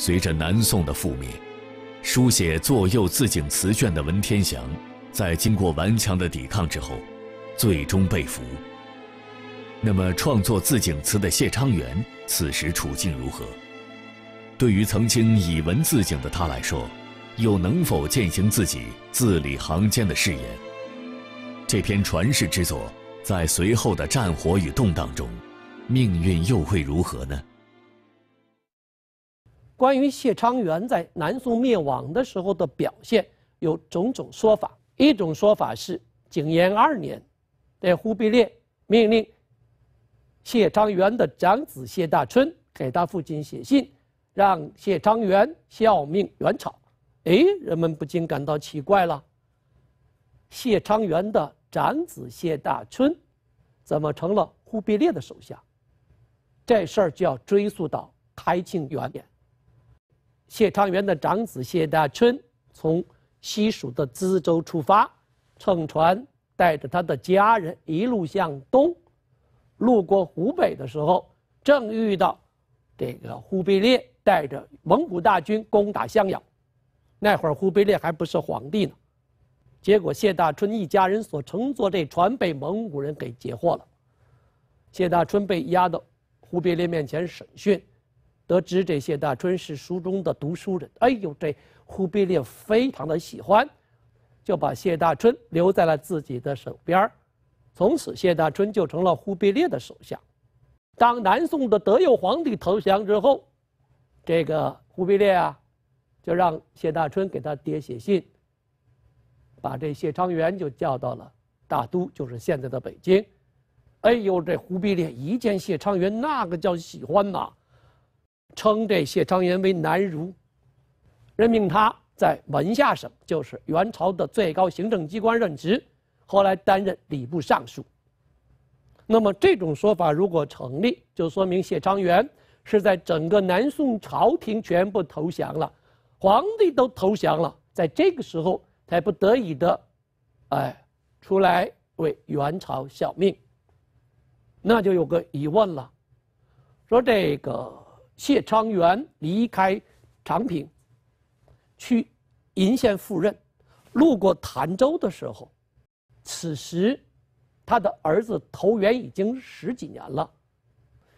随着南宋的覆灭，书写《左右自警词卷》的文天祥，在经过顽强的抵抗之后，最终被俘。那么，创作《自警词》的谢昌元此时处境如何？对于曾经以文自警的他来说，又能否践行自己字里行间的誓言？这篇传世之作，在随后的战火与动荡中，命运又会如何呢？关于谢昌元在南宋灭亡的时候的表现，有种种说法。一种说法是，景延二年，这忽必烈命令谢昌元的长子谢大春给他父亲写信，让谢昌元效命元朝。哎，人们不禁感到奇怪了：谢昌元的长子谢大春，怎么成了忽必烈的手下？这事儿就要追溯到开庆元年。谢昌元的长子谢大春从西蜀的资州出发，乘船带着他的家人一路向东，路过湖北的时候，正遇到这个忽必烈带着蒙古大军攻打襄阳。那会儿忽必烈还不是皇帝呢，结果谢大春一家人所乘坐这船被蒙古人给截获了，谢大春被押到忽必烈面前审讯。得知这谢大春是书中的读书人，哎呦，这忽必烈非常的喜欢，就把谢大春留在了自己的手边从此，谢大春就成了忽必烈的手下。当南宋的德佑皇帝投降之后，这个忽必烈啊，就让谢大春给他爹写信，把这谢昌元就叫到了大都，就是现在的北京。哎呦，这忽必烈一见谢昌元，那个叫喜欢呐！称这谢昌元为南儒，任命他在门下省，就是元朝的最高行政机关任职，后来担任礼部尚书。那么这种说法如果成立，就说明谢昌元是在整个南宋朝廷全部投降了，皇帝都投降了，在这个时候才不得已的，哎，出来为元朝效命。那就有个疑问了，说这个。谢昌元离开长平，去鄞县赴任，路过潭州的时候，此时他的儿子投缘已经十几年了，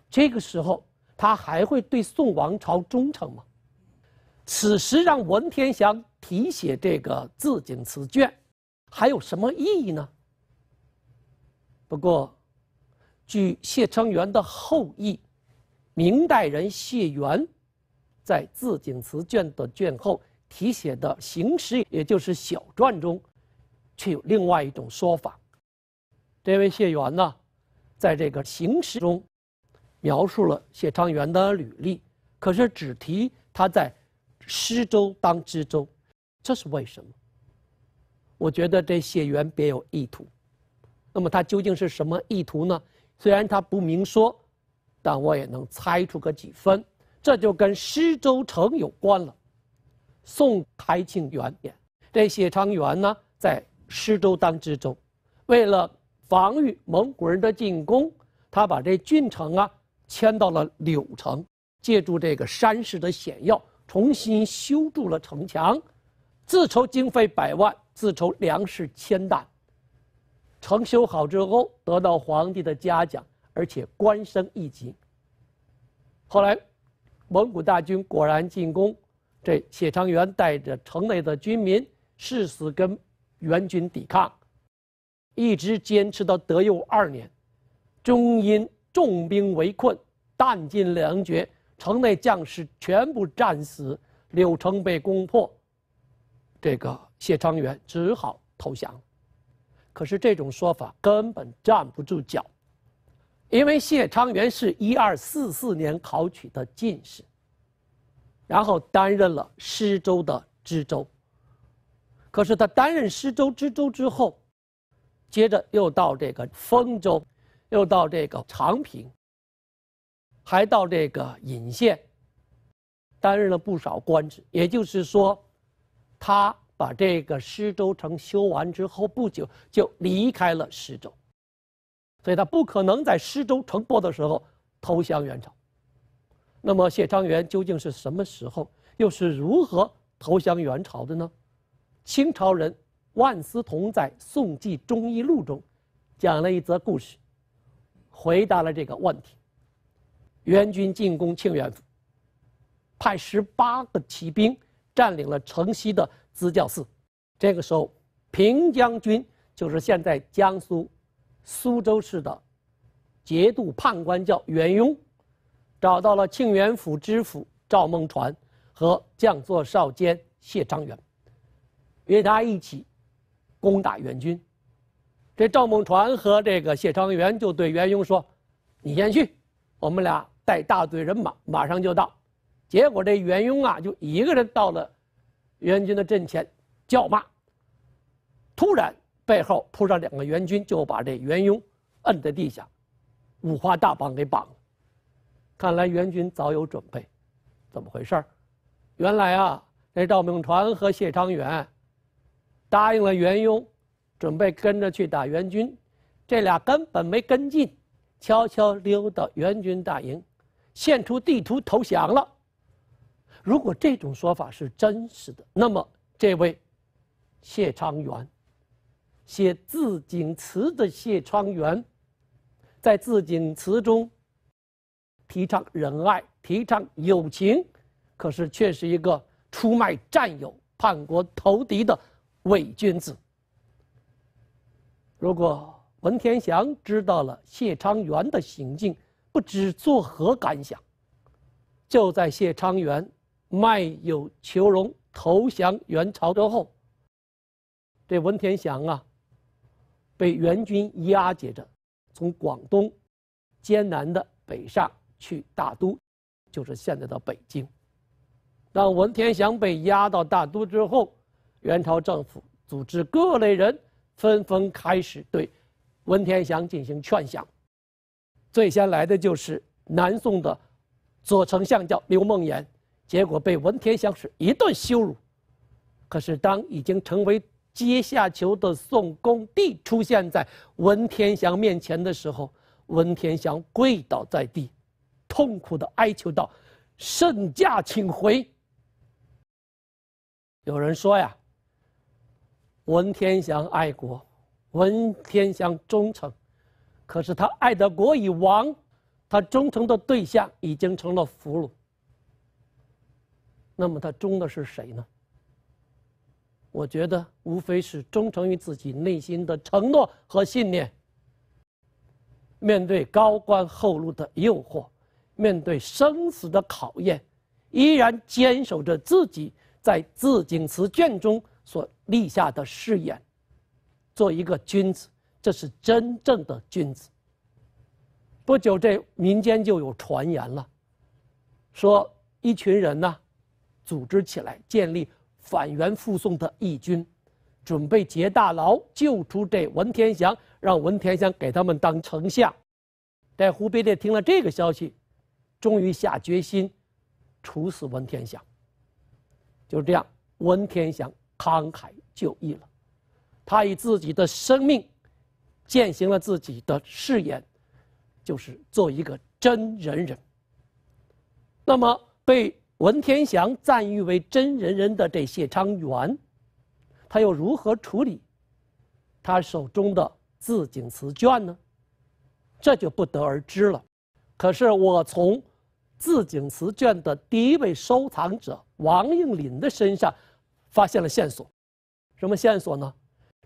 这个时候他还会对宋王朝忠诚吗？此时让文天祥题写这个自景词卷，还有什么意义呢？不过，据谢昌元的后裔。明代人谢元，在《自景词卷》的卷后题写的行诗，也就是小传中，却有另外一种说法。这位谢元呢，在这个行诗中，描述了谢昌元的履历，可是只提他在施州当知州，这是为什么？我觉得这谢元别有意图。那么他究竟是什么意图呢？虽然他不明说。但我也能猜出个几分，这就跟施州城有关了。宋开庆元年，这谢昌元呢在施州当知州，为了防御蒙古人的进攻，他把这郡城啊迁到了柳城，借助这个山势的险要，重新修筑了城墙，自筹经费百万，自筹粮食千担。城修好之后，得到皇帝的嘉奖。而且官升一级。后来，蒙古大军果然进攻，这谢长元带着城内的军民誓死跟元军抵抗，一直坚持到德佑二年，终因重兵围困、弹尽粮绝，城内将士全部战死，柳城被攻破，这个谢长元只好投降。可是这种说法根本站不住脚。因为谢昌元是一二四四年考取的进士，然后担任了施州的知州。可是他担任施州知州之后，接着又到这个丰州，又到这个长平，还到这个隐县，担任了不少官职。也就是说，他把这个施州城修完之后不久就离开了施州。所以他不可能在施州城破的时候投降元朝。那么谢昌元究竟是什么时候，又是如何投降元朝的呢？清朝人万思同在《宋季忠义录》中讲了一则故事，回答了这个问题。元军进攻庆元府，派十八个骑兵占领了城西的资教寺。这个时候，平江军就是现在江苏。苏州市的节度判官叫袁庸，找到了庆元府知府赵孟传和将作少监谢昌元，约他一起攻打元军。这赵孟传和这个谢昌元就对袁庸说：“你先去，我们俩带大队人马马上就到。”结果这袁庸啊，就一个人到了元军的阵前叫骂。突然。背后铺上两个援军，就把这元庸摁在地下，五花大绑给绑了。看来元军早有准备，怎么回事原来啊，那赵秉传和谢昌元答应了元庸，准备跟着去打元军，这俩根本没跟进，悄悄溜到元军大营，献出地图投降了。如果这种说法是真实的，那么这位谢昌元。写自警词的谢昌元，在自警词中提倡仁爱，提倡友情，可是却是一个出卖战友、叛国投敌的伪君子。如果文天祥知道了谢昌元的行径，不知作何感想。就在谢昌元卖友求荣、投降元朝之后，这文天祥啊！被元军押解着，从广东艰难的北上去大都，就是现在的北京。当文天祥被押到大都之后，元朝政府组织各类人纷纷开始对文天祥进行劝降。最先来的就是南宋的左丞相，叫刘梦岩，结果被文天祥是一顿羞辱。可是当已经成为阶下囚的宋恭帝出现在文天祥面前的时候，文天祥跪倒在地，痛苦的哀求道：“圣驾请回。”有人说呀，文天祥爱国，文天祥忠诚，可是他爱的国已亡，他忠诚的对象已经成了俘虏。那么他忠的是谁呢？我觉得无非是忠诚于自己内心的承诺和信念。面对高官厚禄的诱惑，面对生死的考验，依然坚守着自己在《自警词卷》中所立下的誓言，做一个君子，这是真正的君子。不久，这民间就有传言了，说一群人呢，组织起来建立。反元复宋的义军，准备劫大牢救出这文天祥，让文天祥给他们当丞相。在胡必烈听了这个消息，终于下决心处死文天祥。就这样，文天祥慷慨就义了。他以自己的生命践行了自己的誓言，就是做一个真仁人。那么被。文天祥赞誉为真人人的这谢昌元，他又如何处理他手中的《自景词卷》呢？这就不得而知了。可是我从《自景词卷》的第一位收藏者王应麟的身上发现了线索。什么线索呢？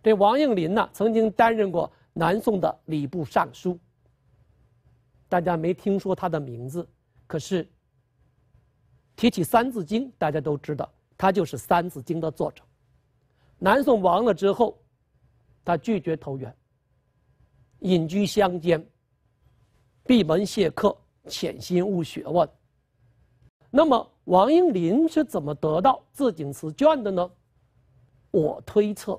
这王应麟呢，曾经担任过南宋的礼部尚书。大家没听说他的名字，可是。提起《三字经》，大家都知道他就是《三字经》的作者。南宋亡了之后，他拒绝投缘，隐居乡间，闭门谢客，潜心务学问。那么王应林是怎么得到《自景词卷》的呢？我推测，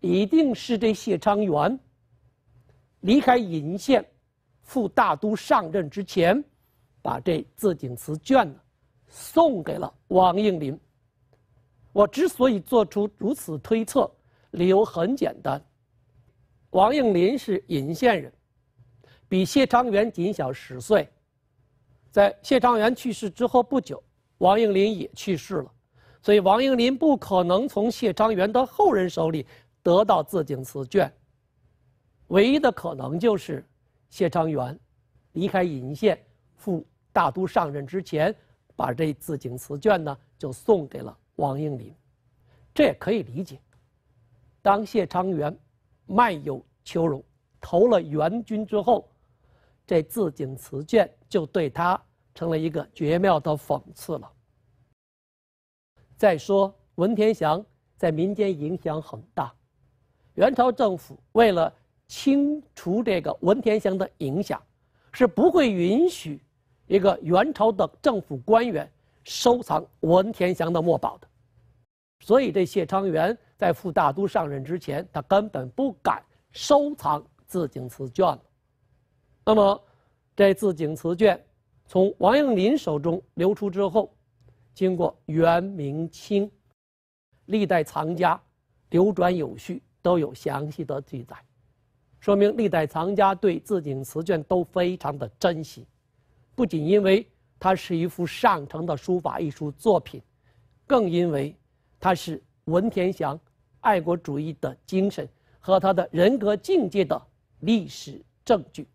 一定是这谢昌元离开鄞县，赴大都上任之前，把这《自景词卷》呢送给了王应麟。我之所以做出如此推测，理由很简单：王应麟是鄞县人，比谢昌元仅小十岁，在谢昌元去世之后不久，王应麟也去世了，所以王应麟不可能从谢昌元的后人手里得到自景词卷。唯一的可能就是，谢昌元离开鄞县，赴大都上任之前。把这《字景词卷》呢，就送给了王应麟，这也可以理解。当谢昌元卖友求荣、投了元军之后，这《字景词卷》就对他成了一个绝妙的讽刺了。再说文天祥在民间影响很大，元朝政府为了清除这个文天祥的影响，是不会允许。一个元朝的政府官员收藏文天祥的墨宝的，所以这谢昌元在赴大都上任之前，他根本不敢收藏自景词卷了。那么，这自景词卷从王应麟手中流出之后，经过元、明、清历代藏家流转有序，都有详细的记载，说明历代藏家对自景词卷都非常的珍惜。不仅因为它是一幅上乘的书法艺术作品，更因为它是文天祥爱国主义的精神和他的人格境界的历史证据。